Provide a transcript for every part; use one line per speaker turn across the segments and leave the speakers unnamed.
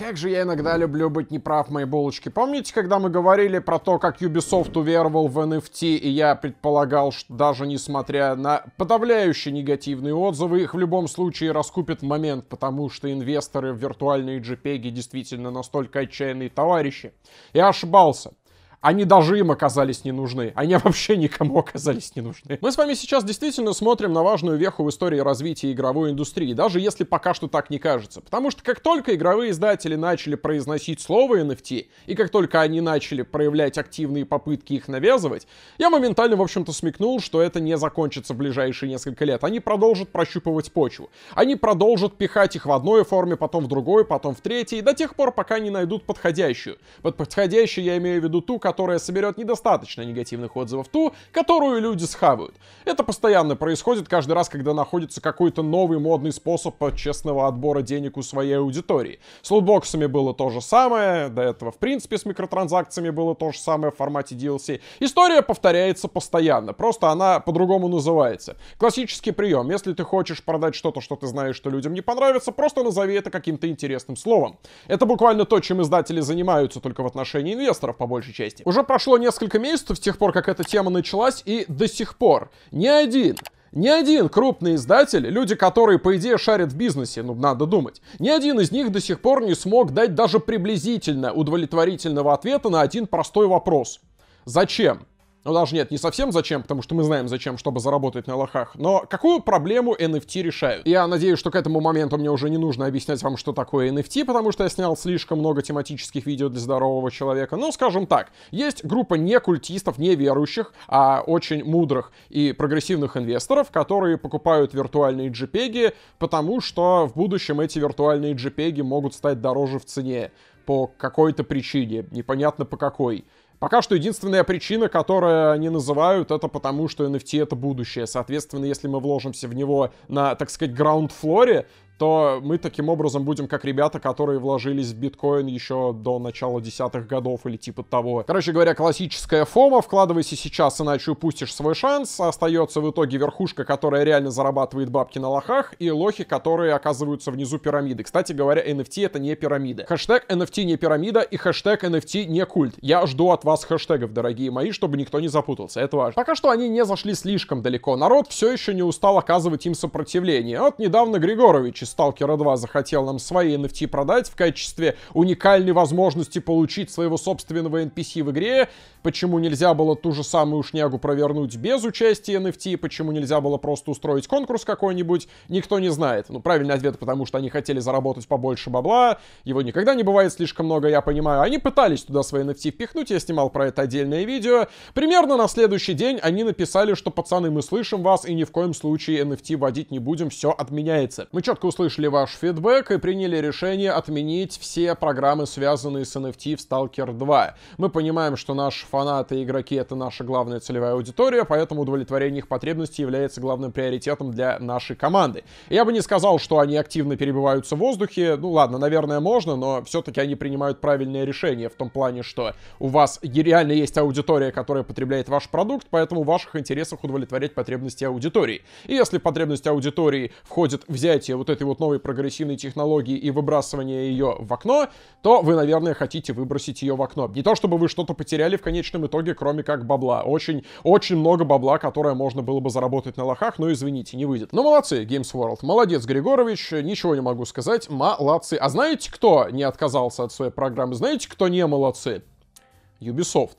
Как же я иногда люблю быть неправ, мои булочки. Помните, когда мы говорили про то, как Ubisoft уверовал в NFT, и я предполагал, что даже несмотря на подавляющие негативные отзывы, их в любом случае раскупит момент, потому что инвесторы в виртуальные JPEG действительно настолько отчаянные товарищи. Я ошибался. Они даже им оказались не нужны. Они вообще никому оказались не нужны. Мы с вами сейчас действительно смотрим на важную веху в истории развития игровой индустрии, даже если пока что так не кажется. Потому что как только игровые издатели начали произносить слово NFT, и как только они начали проявлять активные попытки их навязывать, я моментально, в общем-то, смекнул, что это не закончится в ближайшие несколько лет. Они продолжат прощупывать почву. Они продолжат пихать их в одной форме, потом в другой, потом в третьей, до тех пор, пока не найдут подходящую. Под подходящую я имею в виду ту, которая которая соберет недостаточно негативных отзывов, ту, которую люди схавают. Это постоянно происходит каждый раз, когда находится какой-то новый модный способ честного отбора денег у своей аудитории. С лутбоксами было то же самое, до этого в принципе с микротранзакциями было то же самое в формате DLC. История повторяется постоянно, просто она по-другому называется. Классический прием, если ты хочешь продать что-то, что ты знаешь, что людям не понравится, просто назови это каким-то интересным словом. Это буквально то, чем издатели занимаются только в отношении инвесторов по большей части месте. Уже прошло несколько месяцев с тех пор, как эта тема началась, и до сих пор ни один ни один крупный издатель, люди, которые, по идее, шарят в бизнесе, ну, надо думать, ни один из них до сих пор не смог дать даже приблизительно удовлетворительного ответа на один простой вопрос. Зачем? Ну, даже нет, не совсем зачем, потому что мы знаем зачем, чтобы заработать на лохах. Но какую проблему NFT решают? Я надеюсь, что к этому моменту мне уже не нужно объяснять вам, что такое NFT, потому что я снял слишком много тематических видео для здорового человека. Но, ну, скажем так, есть группа не культистов, не верующих, а очень мудрых и прогрессивных инвесторов, которые покупают виртуальные JPEG, потому что в будущем эти виртуальные JPEG могут стать дороже в цене по какой-то причине, непонятно по какой. Пока что единственная причина, которую они называют, это потому, что NFT — это будущее. Соответственно, если мы вложимся в него на, так сказать, граунд-флоре, то мы таким образом будем как ребята, которые вложились в биткоин еще до начала десятых годов или типа того. Короче говоря, классическая фома, вкладывайся сейчас, иначе упустишь свой шанс, остается в итоге верхушка, которая реально зарабатывает бабки на лохах, и лохи, которые оказываются внизу пирамиды. Кстати говоря, NFT это не пирамида. Хэштег NFT не пирамида и хэштег NFT не культ. Я жду от вас хэштегов, дорогие мои, чтобы никто не запутался, это важно. Пока что они не зашли слишком далеко, народ все еще не устал оказывать им сопротивление. Вот недавно Григорович Сталкера 2 захотел нам свои NFT продать в качестве уникальной возможности получить своего собственного NPC в игре, почему нельзя было ту же самую шнягу провернуть без участия NFT, почему нельзя было просто устроить конкурс какой-нибудь, никто не знает. Ну, правильный ответ, потому что они хотели заработать побольше бабла, его никогда не бывает слишком много, я понимаю. Они пытались туда свои NFT впихнуть, я снимал про это отдельное видео. Примерно на следующий день они написали, что пацаны, мы слышим вас и ни в коем случае NFT вводить не будем, все отменяется. Мы четко услышали услышали ваш фидбэк и приняли решение отменить все программы, связанные с NFT в Stalker 2. Мы понимаем, что наши фанаты и игроки — это наша главная целевая аудитория, поэтому удовлетворение их потребностей является главным приоритетом для нашей команды. Я бы не сказал, что они активно перебиваются в воздухе. Ну ладно, наверное, можно, но все-таки они принимают правильное решение в том плане, что у вас реально есть аудитория, которая потребляет ваш продукт, поэтому в ваших интересах удовлетворять потребности аудитории. И если потребность аудитории входит взятие вот этой этой вот новой прогрессивной технологии и выбрасывания ее в окно, то вы, наверное, хотите выбросить ее в окно. Не то, чтобы вы что-то потеряли в конечном итоге, кроме как бабла. Очень, очень много бабла, которое можно было бы заработать на лохах, но, извините, не выйдет. Но ну, молодцы, Games World. Молодец, Григорович, ничего не могу сказать, молодцы. А знаете, кто не отказался от своей программы? Знаете, кто не молодцы? Ubisoft.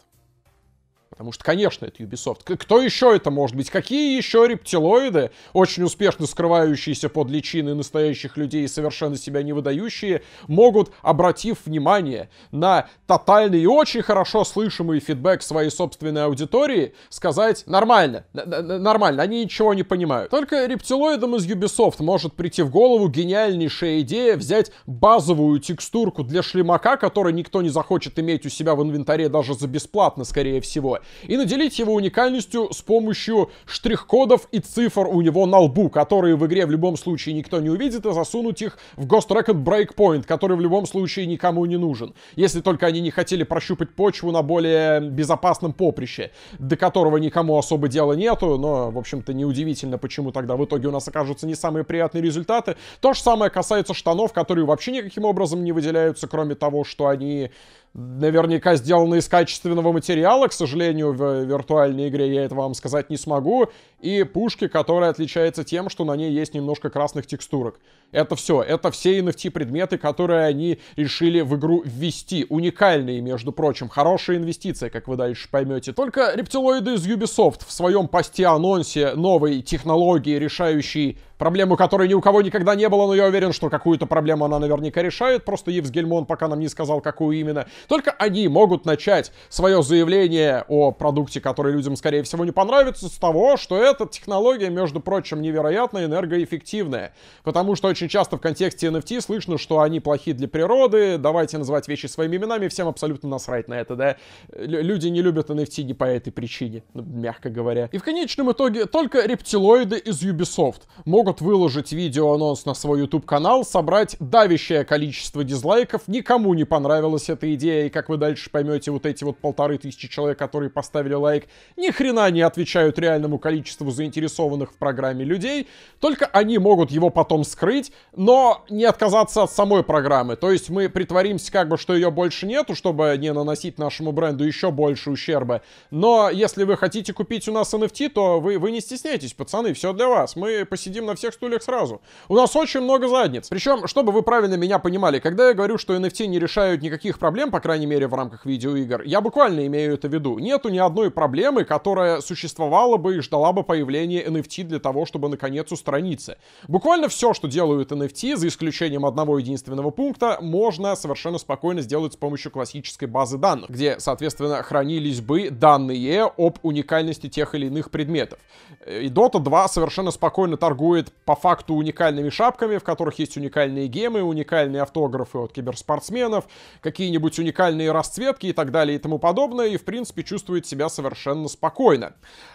Потому что, конечно, это Ubisoft. Кто еще это может быть? Какие еще рептилоиды, очень успешно скрывающиеся под личиной настоящих людей и совершенно себя не выдающие, могут, обратив внимание на тотальный и очень хорошо слышимый фидбэк своей собственной аудитории, сказать «нормально, нормально, они ничего не понимают». Только рептилоидам из Ubisoft может прийти в голову гениальнейшая идея взять базовую текстурку для шлемака, который никто не захочет иметь у себя в инвентаре даже за бесплатно, скорее всего, и наделить его уникальностью с помощью штрих-кодов и цифр у него на лбу, которые в игре в любом случае никто не увидит, и засунуть их в Ghost Recon Breakpoint, который в любом случае никому не нужен. Если только они не хотели прощупать почву на более безопасном поприще, до которого никому особо дела нету, но, в общем-то, неудивительно, почему тогда в итоге у нас окажутся не самые приятные результаты. То же самое касается штанов, которые вообще никаким образом не выделяются, кроме того, что они наверняка сделаны из качественного материала, к сожалению, сожалению, в виртуальной игре я это вам сказать не смогу. И пушки, которая отличается тем, что на ней есть немножко красных текстурок. Это все. Это все NFT-предметы, которые они решили в игру ввести. Уникальные, между прочим. хорошая инвестиция как вы дальше поймете. Только рептилоиды из Ubisoft в своем посте-анонсе новой технологии, решающей проблему, которой ни у кого никогда не было, но я уверен, что какую-то проблему она наверняка решает. Просто Евс Гельмон пока нам не сказал, какую именно. Только они могут начать свое заявление о продукте, который людям, скорее всего, не понравится, с того, что эта технология, между прочим, невероятно энергоэффективная. Потому что очень часто в контексте NFT слышно, что они плохи для природы, давайте называть вещи своими именами, всем абсолютно насрать на это, да. Люди не любят NFT не по этой причине, мягко говоря. И в конечном итоге только рептилоиды из Ubisoft могут выложить видео-анонс на свой YouTube-канал, собрать давящее количество дизлайков, никому не понравилась эта идея, и как вы дальше поймете, вот эти вот полторы тысячи человек, которые которые поставили лайк, ни хрена не отвечают реальному количеству заинтересованных в программе людей, только они могут его потом скрыть, но не отказаться от самой программы. То есть мы притворимся как бы, что ее больше нету, чтобы не наносить нашему бренду еще больше ущерба. Но если вы хотите купить у нас NFT, то вы, вы не стесняйтесь, пацаны, все для вас. Мы посидим на всех стульях сразу. У нас очень много задниц. Причем, чтобы вы правильно меня понимали, когда я говорю, что NFT не решают никаких проблем, по крайней мере в рамках видеоигр, я буквально имею это в виду. Нет нету ни одной проблемы, которая существовала бы и ждала бы появления NFT для того, чтобы наконец устраниться. Буквально все, что делают NFT, за исключением одного единственного пункта, можно совершенно спокойно сделать с помощью классической базы данных, где, соответственно, хранились бы данные об уникальности тех или иных предметов. Э, и Dota 2 совершенно спокойно торгует по факту уникальными шапками, в которых есть уникальные гемы, уникальные автографы от киберспортсменов, какие-нибудь уникальные расцветки и так далее и тому подобное. И, в принципе, чувствую чувствует себя совершенно спокойно.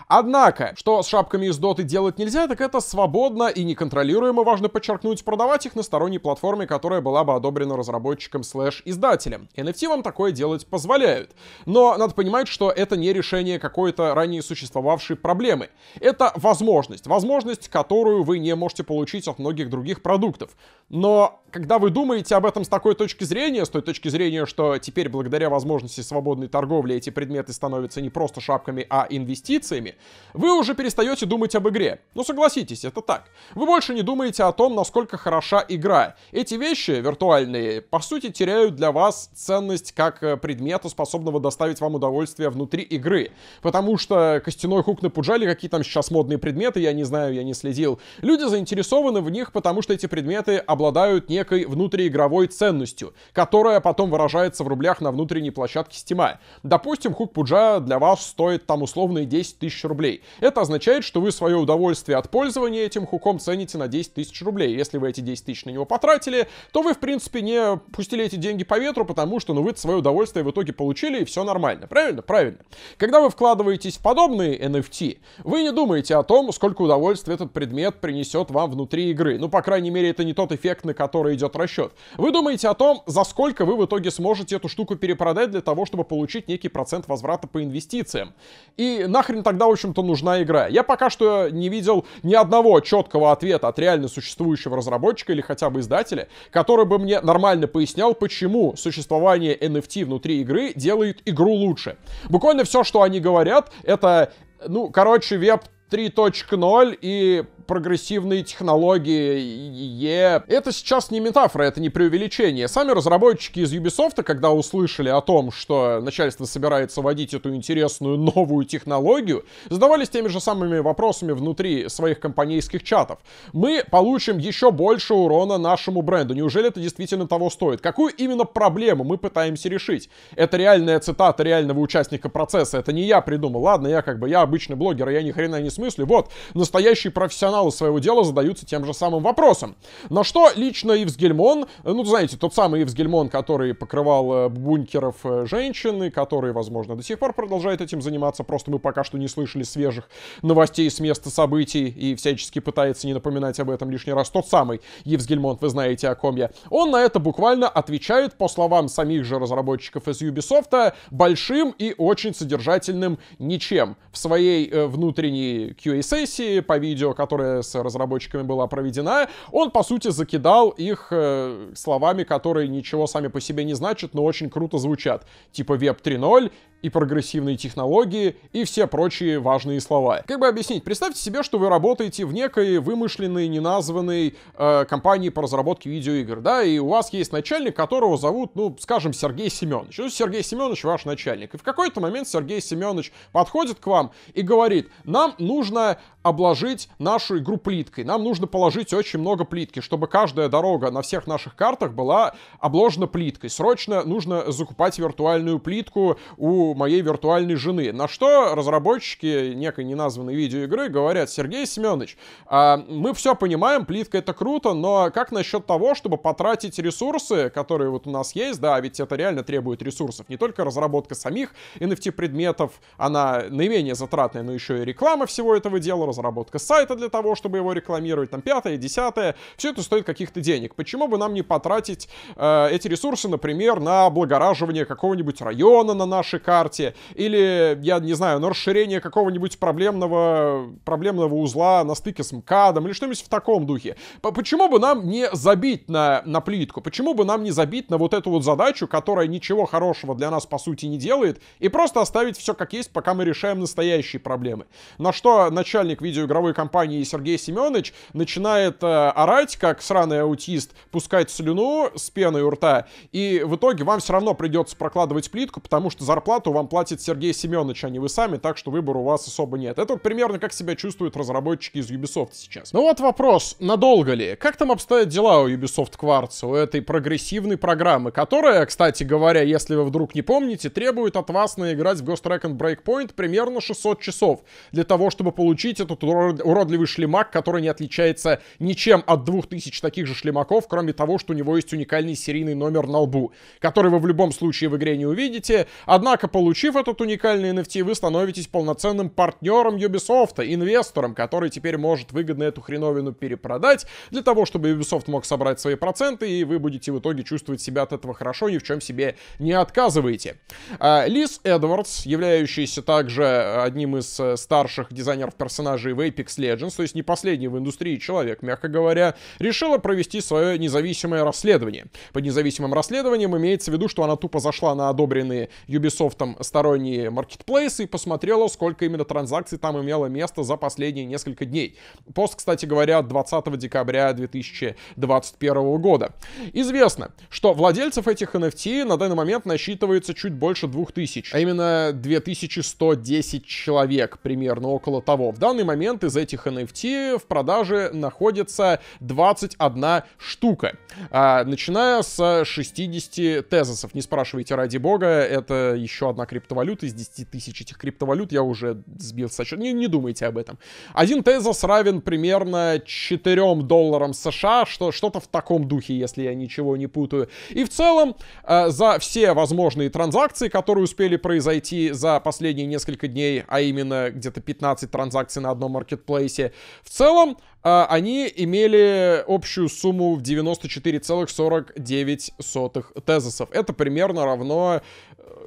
Однако, что с шапками из доты делать нельзя, так это свободно и неконтролируемо, важно подчеркнуть, продавать их на сторонней платформе, которая была бы одобрена разработчиком слэш-издателем. NFT вам такое делать позволяют. Но надо понимать, что это не решение какой-то ранее существовавшей проблемы. Это возможность. Возможность, которую вы не можете получить от многих других продуктов. Но когда вы думаете об этом с такой точки зрения, с той точки зрения, что теперь благодаря возможности свободной торговли эти предметы становятся становятся не просто шапками, а инвестициями, вы уже перестаете думать об игре. Ну согласитесь, это так. Вы больше не думаете о том, насколько хороша игра. Эти вещи, виртуальные, по сути теряют для вас ценность как э, предмета, способного доставить вам удовольствие внутри игры. Потому что костяной хук на пуджале, какие там сейчас модные предметы, я не знаю, я не следил. Люди заинтересованы в них, потому что эти предметы обладают некой внутриигровой ценностью, которая потом выражается в рублях на внутренней площадке Steam. Допустим, хук пуджа для вас стоит там условные 10 тысяч рублей. Это означает, что вы свое удовольствие от пользования этим хуком цените на 10 тысяч рублей. Если вы эти 10 тысяч на него потратили, то вы, в принципе, не пустили эти деньги по ветру, потому что, ну, вы свое удовольствие в итоге получили, и все нормально. Правильно? Правильно. Когда вы вкладываетесь в подобные NFT, вы не думаете о том, сколько удовольствия этот предмет принесет вам внутри игры. Ну, по крайней мере, это не тот эффект, на который идет расчет. Вы думаете о том, за сколько вы в итоге сможете эту штуку перепродать для того, чтобы получить некий процент возврата по инвестициям. И нахрен тогда, в общем-то, нужна игра? Я пока что не видел ни одного четкого ответа от реально существующего разработчика или хотя бы издателя, который бы мне нормально пояснял, почему существование NFT внутри игры делает игру лучше. Буквально все, что они говорят, это, ну, короче, веб 3.0 и прогрессивные технологии, е... Это сейчас не метафора, это не преувеличение. Сами разработчики из Ubisoft, когда услышали о том, что начальство собирается вводить эту интересную новую технологию, задавались теми же самыми вопросами внутри своих компанейских чатов. Мы получим еще больше урона нашему бренду. Неужели это действительно того стоит? Какую именно проблему мы пытаемся решить? Это реальная цитата реального участника процесса. Это не я придумал. Ладно, я как бы, я обычный блогер, я ни хрена не смыслю. Вот, настоящий профессионал профессионалы своего дела задаются тем же самым вопросом. На что лично Ивс Гельмон, э, ну, знаете, тот самый Ивс Гельмон, который покрывал э, бункеров э, женщины, который, возможно, до сих пор продолжает этим заниматься, просто мы пока что не слышали свежих новостей с места событий и всячески пытается не напоминать об этом лишний раз. Тот самый Ивс Гельмонт, вы знаете, о ком я. Он на это буквально отвечает, по словам самих же разработчиков из Ubisoft, большим и очень содержательным ничем. В своей внутренней QA-сессии по видео, которое которая с разработчиками была проведена, он, по сути, закидал их э, словами, которые ничего сами по себе не значат, но очень круто звучат. Типа Web 3.0, и прогрессивные технологии, и все прочие важные слова. Как бы объяснить? Представьте себе, что вы работаете в некой вымышленной, неназванной э, компании по разработке видеоигр, да, и у вас есть начальник, которого зовут, ну, скажем, Сергей Семенович. Ну, Сергей Семенович ваш начальник. И в какой-то момент Сергей Семенович подходит к вам и говорит, нам нужно обложить нашу игру плиткой, нам нужно положить очень много плитки, чтобы каждая дорога на всех наших картах была обложена плиткой. Срочно нужно закупать виртуальную плитку у моей виртуальной жены. На что разработчики некой неназванной видеоигры говорят, Сергей Семенович, а, мы все понимаем, плитка это круто, но как насчет того, чтобы потратить ресурсы, которые вот у нас есть, да, ведь это реально требует ресурсов, не только разработка самих NFT-предметов, она наименее затратная, но еще и реклама всего этого дела, разработка сайта для того, чтобы его рекламировать, там пятое, десятое, все это стоит каких-то денег. Почему бы нам не потратить э, эти ресурсы, например, на облагораживание какого-нибудь района на нашей карте, карте, или, я не знаю, на расширение какого-нибудь проблемного, проблемного узла на стыке с МКАДом, или что-нибудь в таком духе. Почему бы нам не забить на, на плитку? Почему бы нам не забить на вот эту вот задачу, которая ничего хорошего для нас, по сути, не делает, и просто оставить все как есть, пока мы решаем настоящие проблемы? На что начальник видеоигровой компании Сергей Семенович начинает э, орать, как сраный аутист, пускать слюну с пеной у рта, и в итоге вам все равно придется прокладывать плитку, потому что зарплату зарплату вам платит Сергей Семенович, а не вы сами, так что выбора у вас особо нет. Это примерно как себя чувствуют разработчики из Ubisoft сейчас. Но ну вот вопрос, надолго ли? Как там обстоят дела у Ubisoft Quartz, у этой прогрессивной программы, которая, кстати говоря, если вы вдруг не помните, требует от вас наиграть в Ghost Recon Breakpoint примерно 600 часов для того, чтобы получить этот уродливый шлемак, который не отличается ничем от 2000 таких же шлемаков, кроме того, что у него есть уникальный серийный номер на лбу, который вы в любом случае в игре не увидите. Однако Получив этот уникальный NFT, вы становитесь полноценным партнером Ubisoft, инвестором, который теперь может выгодно эту хреновину перепродать, для того, чтобы Ubisoft мог собрать свои проценты, и вы будете в итоге чувствовать себя от этого хорошо, ни в чем себе не отказываете. А, Лиз Эдвардс, являющийся также э, одним из э, старших дизайнеров персонажей в Apex Legends, то есть не последний в индустрии человек, мягко говоря, решила провести свое независимое расследование. Под независимым расследованием имеется в виду, что она тупо зашла на одобренные Ubisoft там сторонние маркетплейсы и посмотрела, сколько именно транзакций там имело место за последние несколько дней. Пост, кстати говоря, 20 декабря 2021 года. Известно, что владельцев этих NFT на данный момент насчитывается чуть больше 2000, а именно 2110 человек, примерно около того. В данный момент из этих NFT в продаже находится 21 штука, а, начиная с 60 тезисов. Не спрашивайте ради бога, это еще там на криптовалюты, из 10 тысяч этих криптовалют я уже сбился, Не, не думайте об этом. Один тезос равен примерно 4 долларам США, что, что-то в таком духе, если я ничего не путаю. И в целом э, за все возможные транзакции, которые успели произойти за последние несколько дней, а именно где-то 15 транзакций на одном маркетплейсе, в целом э, они имели общую сумму в 94,49 тезисов. Это примерно равно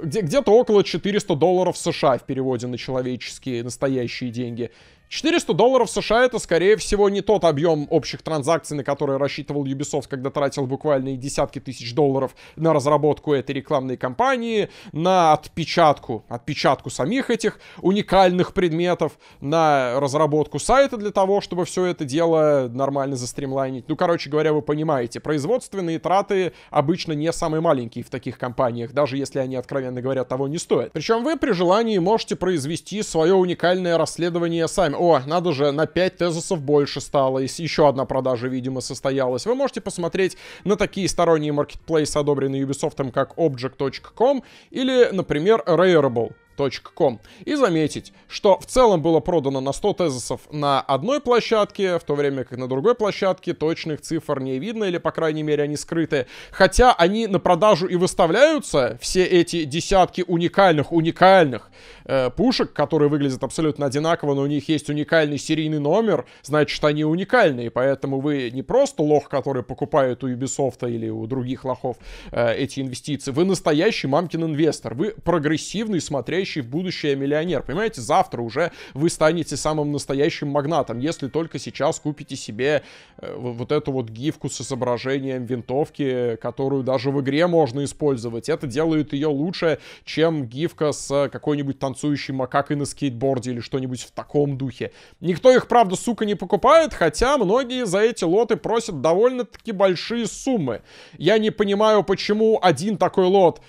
где, где-то около 400 долларов США в переводе на человеческие настоящие деньги. 400 долларов США это, скорее всего, не тот объем общих транзакций, на которые рассчитывал Ubisoft, когда тратил буквально и десятки тысяч долларов на разработку этой рекламной кампании, на отпечатку, отпечатку самих этих уникальных предметов, на разработку сайта для того, чтобы все это дело нормально застримлайнить. Ну, короче говоря, вы понимаете, производственные траты обычно не самые маленькие в таких компаниях, даже если они, откровенно говоря, того не стоят. Причем вы при желании можете произвести свое уникальное расследование сами. О, надо же, на 5 тезисов больше стало. И еще одна продажа, видимо, состоялась. Вы можете посмотреть на такие сторонние маркетплейсы, одобренные Ubisoft, как Object.com или, например, Rareable. Tezos.com. И заметить, что в целом было продано на 100 тезисов на одной площадке, в то время как на другой площадке точных цифр не видно, или, по крайней мере, они скрыты. Хотя они на продажу и выставляются, все эти десятки уникальных, уникальных э, пушек, которые выглядят абсолютно одинаково, но у них есть уникальный серийный номер, значит, они уникальные. Поэтому вы не просто лох, который покупает у Ubisoft или у других лохов э, эти инвестиции, вы настоящий мамкин инвестор, вы прогрессивный, смотрящий уходящий в будущее миллионер. Понимаете, завтра уже вы станете самым настоящим магнатом, если только сейчас купите себе э, вот эту вот гифку с изображением винтовки, которую даже в игре можно использовать. Это делает ее лучше, чем гифка с какой-нибудь танцующей макакой на скейтборде или что-нибудь в таком духе. Никто их, правда, сука, не покупает, хотя многие за эти лоты просят довольно-таки большие суммы. Я не понимаю, почему один такой лот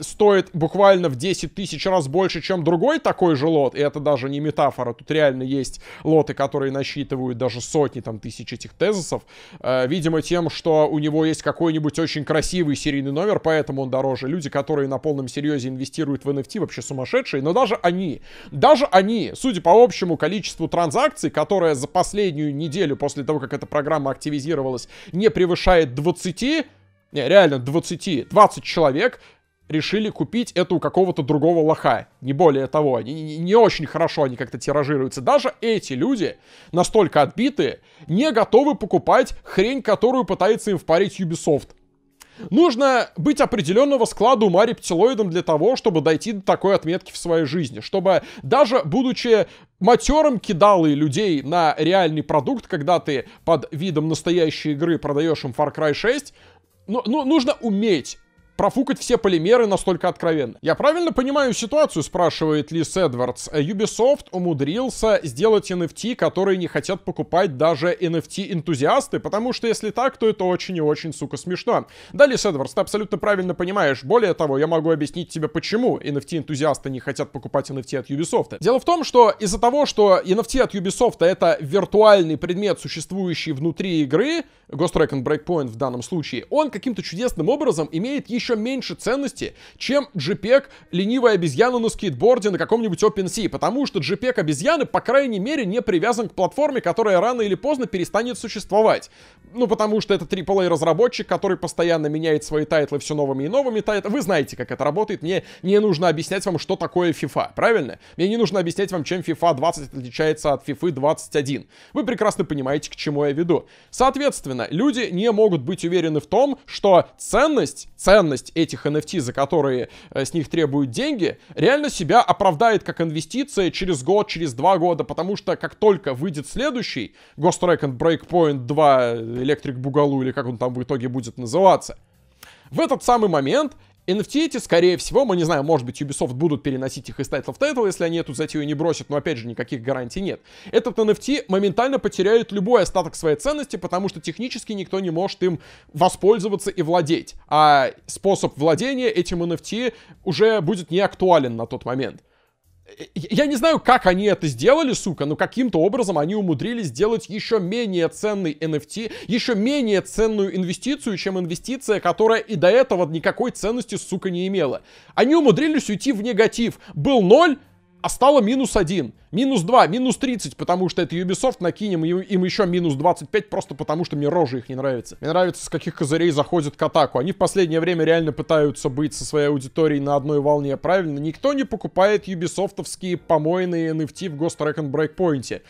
стоит буквально в 10 тысяч раз больше, чем другой такой же лот, и это даже не метафора, тут реально есть лоты, которые насчитывают даже сотни там тысяч этих тезисов, э, видимо тем, что у него есть какой-нибудь очень красивый серийный номер, поэтому он дороже. Люди, которые на полном серьезе инвестируют в NFT, вообще сумасшедшие, но даже они, даже они, судя по общему количеству транзакций, которое за последнюю неделю после того, как эта программа активизировалась, не превышает 20, не, реально 20, 20 человек, решили купить эту какого-то другого лоха. Не более того, не, не, не очень хорошо они как-то тиражируются. Даже эти люди, настолько отбитые, не готовы покупать хрень, которую пытается им впарить Ubisoft. Нужно быть определенного склада ума рептилоидом для того, чтобы дойти до такой отметки в своей жизни. Чтобы даже будучи матером кидалы людей на реальный продукт, когда ты под видом настоящей игры продаешь им Far Cry 6, ну, ну, нужно уметь профукать все полимеры настолько откровенно. Я правильно понимаю ситуацию, спрашивает Лис Эдвардс. Э, Ubisoft умудрился сделать NFT, которые не хотят покупать даже NFT-энтузиасты, потому что если так, то это очень и очень, сука, смешно. Да, Лис Эдвардс, ты абсолютно правильно понимаешь. Более того, я могу объяснить тебе, почему NFT-энтузиасты не хотят покупать NFT от Ubisoft. Дело в том, что из-за того, что NFT от Ubisoft это виртуальный предмет, существующий внутри игры, Ghost Recon Breakpoint в данном случае, он каким-то чудесным образом имеет еще еще меньше ценности, чем JPEG ленивая обезьяна на скейтборде на каком-нибудь OpenSea, потому что JPEG обезьяны, по крайней мере, не привязан к платформе, которая рано или поздно перестанет существовать. Ну, потому что это AAA-разработчик, который постоянно меняет свои тайтлы все новыми и новыми тайтлами. Вы знаете, как это работает. Мне не нужно объяснять вам, что такое FIFA, правильно? Мне не нужно объяснять вам, чем FIFA 20 отличается от FIFA 21. Вы прекрасно понимаете, к чему я веду. Соответственно, люди не могут быть уверены в том, что ценность, ценность ценность этих NFT, за которые э, с них требуют деньги, реально себя оправдает как инвестиция через год, через два года, потому что как только выйдет следующий Ghost Recon Breakpoint 2 э, Electric Boogaloo, или как он там в итоге будет называться, в этот самый момент NFT эти, скорее всего, мы не знаем, может быть, Ubisoft будут переносить их из Title в Title, если они эту затею не бросят, но, опять же, никаких гарантий нет. Этот NFT моментально потеряет любой остаток своей ценности, потому что технически никто не может им воспользоваться и владеть. А способ владения этим NFT уже будет не актуален на тот момент я не знаю, как они это сделали, сука, но каким-то образом они умудрились сделать еще менее ценный NFT, еще менее ценную инвестицию, чем инвестиция, которая и до этого никакой ценности, сука, не имела. Они умудрились уйти в негатив. Был ноль, а стало минус 1, минус 2, минус 30, потому что это Ubisoft, накинем им еще минус 25, просто потому что мне рожи их не нравится. Мне нравится, с каких козырей заходят к атаку. Они в последнее время реально пытаются быть со своей аудиторией на одной волне, правильно? Никто не покупает юбисофтовские помойные NFT в Ghost Recon Breakpoint.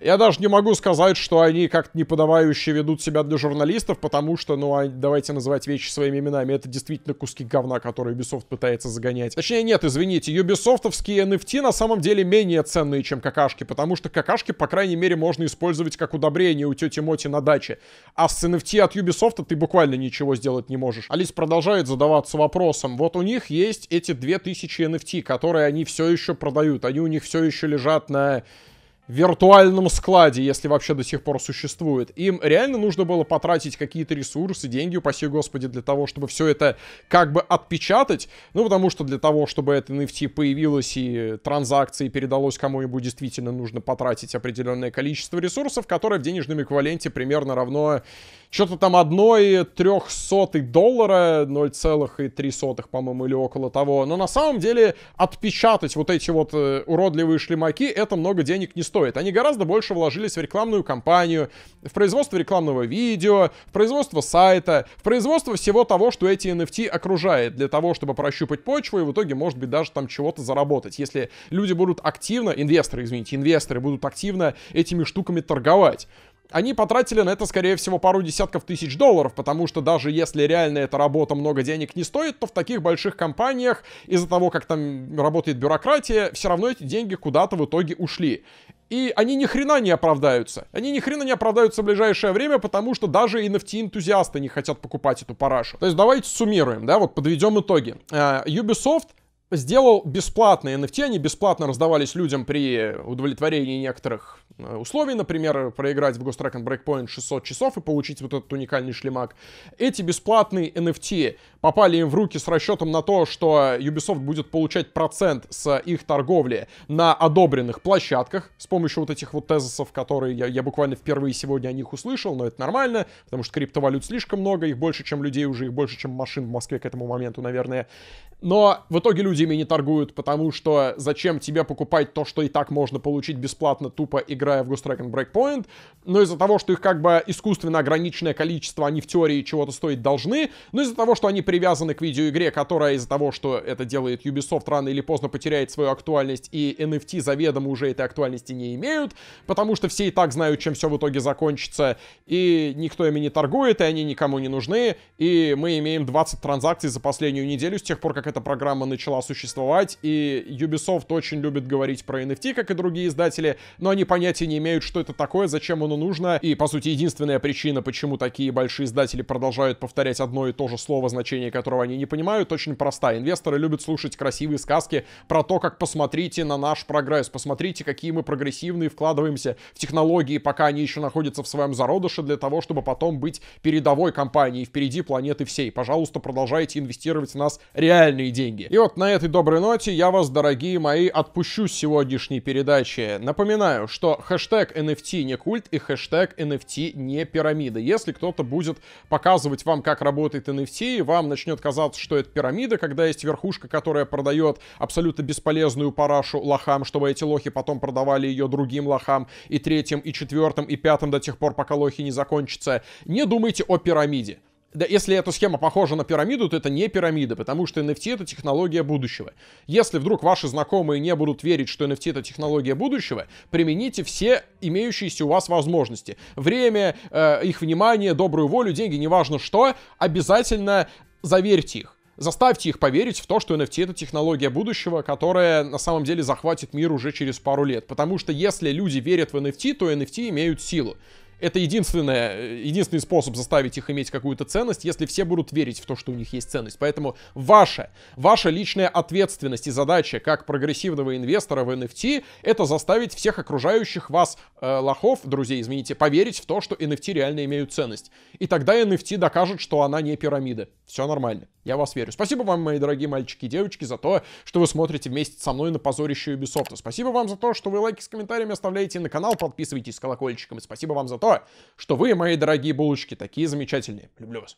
Я даже не могу сказать, что они как-то неподобающе ведут себя для журналистов, потому что, ну, а, давайте называть вещи своими именами, это действительно куски говна, которые Ubisoft пытается загонять. Точнее, нет, извините, Ubisoftовские NFT на самом деле менее ценные, чем какашки, потому что какашки, по крайней мере, можно использовать как удобрение у тети Моти на даче. А с NFT от Ubisoft ты буквально ничего сделать не можешь. Алис продолжает задаваться вопросом. Вот у них есть эти 2000 NFT, которые они все еще продают. Они у них все еще лежат на виртуальном складе, если вообще до сих пор существует. Им реально нужно было потратить какие-то ресурсы, деньги, упаси господи, для того, чтобы все это как бы отпечатать. Ну, потому что для того, чтобы это NFT появилось и транзакции передалось кому-нибудь, действительно нужно потратить определенное количество ресурсов, которое в денежном эквиваленте примерно равно что-то там одной трехсотой доллара, 0,3, по-моему, или около того. Но на самом деле отпечатать вот эти вот э, уродливые шлемаки, это много денег не стоит. Они гораздо больше вложились в рекламную кампанию, в производство рекламного видео, в производство сайта, в производство всего того, что эти NFT окружает, для того, чтобы прощупать почву и в итоге, может быть, даже там чего-то заработать. Если люди будут активно, инвесторы, извините, инвесторы будут активно этими штуками торговать они потратили на это, скорее всего, пару десятков тысяч долларов, потому что даже если реально эта работа много денег не стоит, то в таких больших компаниях из-за того, как там работает бюрократия, все равно эти деньги куда-то в итоге ушли. И они ни хрена не оправдаются. Они ни хрена не оправдаются в ближайшее время, потому что даже NFT-энтузиасты не хотят покупать эту парашу. То есть давайте суммируем, да, вот подведем итоги. А, Ubisoft — сделал бесплатные NFT, они бесплатно раздавались людям при удовлетворении некоторых э, условий, например, проиграть в Ghost Recon Breakpoint 600 часов и получить вот этот уникальный шлемак. Эти бесплатные NFT попали им в руки с расчетом на то, что Ubisoft будет получать процент с их торговли на одобренных площадках с помощью вот этих вот тезисов, которые я, я буквально впервые сегодня о них услышал, но это нормально, потому что криптовалют слишком много, их больше, чем людей уже, их больше, чем машин в Москве к этому моменту, наверное. Но в итоге люди людьми не торгуют, потому что зачем тебе покупать то, что и так можно получить бесплатно, тупо играя в Ghost Recon Breakpoint, но из-за того, что их как бы искусственно ограниченное количество, они в теории чего-то стоить должны, но из-за того, что они привязаны к видеоигре, которая из-за того, что это делает Ubisoft, рано или поздно потеряет свою актуальность, и NFT заведомо уже этой актуальности не имеют, потому что все и так знают, чем все в итоге закончится, и никто ими не торгует, и они никому не нужны, и мы имеем 20 транзакций за последнюю неделю с тех пор, как эта программа начала существовать, и Ubisoft очень любит говорить про NFT, как и другие издатели, но они понятия не имеют, что это такое, зачем оно нужно, и, по сути, единственная причина, почему такие большие издатели продолжают повторять одно и то же слово, значение которого они не понимают, очень проста. Инвесторы любят слушать красивые сказки про то, как посмотрите на наш прогресс, посмотрите, какие мы прогрессивные, вкладываемся в технологии, пока они еще находятся в своем зародыше, для того, чтобы потом быть передовой компанией впереди планеты всей. Пожалуйста, продолжайте инвестировать в нас реальные деньги. И вот на этой доброй ноте я вас, дорогие мои, отпущу с сегодняшней передачи. Напоминаю, что хэштег NFT не культ и хэштег NFT не пирамида. Если кто-то будет показывать вам, как работает NFT, и вам начнет казаться, что это пирамида, когда есть верхушка, которая продает абсолютно бесполезную парашу лохам, чтобы эти лохи потом продавали ее другим лохам, и третьим, и четвертым, и пятым до тех пор, пока лохи не закончатся, не думайте о пирамиде да, если эта схема похожа на пирамиду, то это не пирамида, потому что NFT это технология будущего. Если вдруг ваши знакомые не будут верить, что NFT это технология будущего, примените все имеющиеся у вас возможности. Время, э, их внимание, добрую волю, деньги, неважно что, обязательно заверьте их. Заставьте их поверить в то, что NFT это технология будущего, которая на самом деле захватит мир уже через пару лет. Потому что если люди верят в NFT, то NFT имеют силу. Это единственное, единственный способ заставить их иметь какую-то ценность, если все будут верить в то, что у них есть ценность. Поэтому ваша, ваша личная ответственность и задача как прогрессивного инвестора в NFT — это заставить всех окружающих вас, э, лохов, друзей, извините, поверить в то, что NFT реально имеют ценность. И тогда NFT докажет, что она не пирамида. Все нормально. Я вас верю. Спасибо вам, мои дорогие мальчики и девочки, за то, что вы смотрите вместе со мной на позорище Ubisoft. Спасибо вам за то, что вы лайки с комментариями оставляете на канал, подписывайтесь с колокольчиком. И спасибо вам за то, что вы, мои дорогие булочки, такие замечательные. Люблю вас.